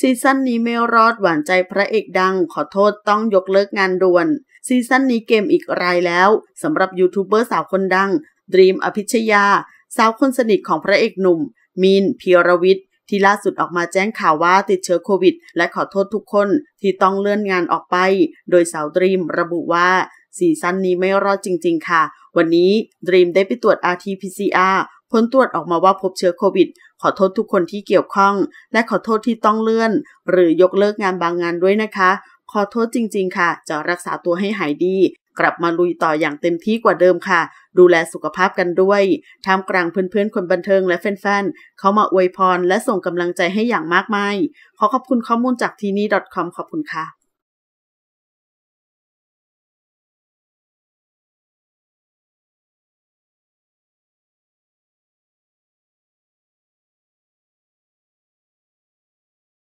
ซีซั่นนี้ไม่รอดหวานใจพระเอกดัง ขอโทษต้องยกเลิกงานด่วนซีซั่นนี้เกมอีกรายแล้วสำหรับยูทูบเบอร์สาวคนดังดรีมอภิชยา สาวคนสนิทของพระเอกหนุ่มมีนพิรวิทย์ที่ล่าสุดออกมาแจ้งข่าวว่าติดเชื้อโควิด และขอโทษทุกคนที่ต้องเลื่อนงานออกไป โดยสาวดรีมระบุว่าซีซั่นนี้ไม่รอดจริง ๆ ค่ะ วันนี้ดรีมได้ไปตรวจ RT-PCR ผลตรวจออกมาว่าพบเชื้อโควิดขอโทษทุกคนที่เกี่ยวข้อง และขอโทษที่ต้องเลื่อนหรือยกเลิกงานบางงานด้วยนะคะ ขอโทษจริงๆค่ะ จะรักษาตัวให้หายดี กลับมาลุยต่ออย่างเต็มที่กว่าเดิมค่ะ ดูแลสุขภาพกันด้วยท่ามกลางเพื่อนๆคนบันเทิงและแฟนๆ เขามาอวยพรและส่งกำลังใจให้อย่างมากมาย ขอขอบคุณข้อมูลจากทีนี้ .com ขอบคุณค่ะ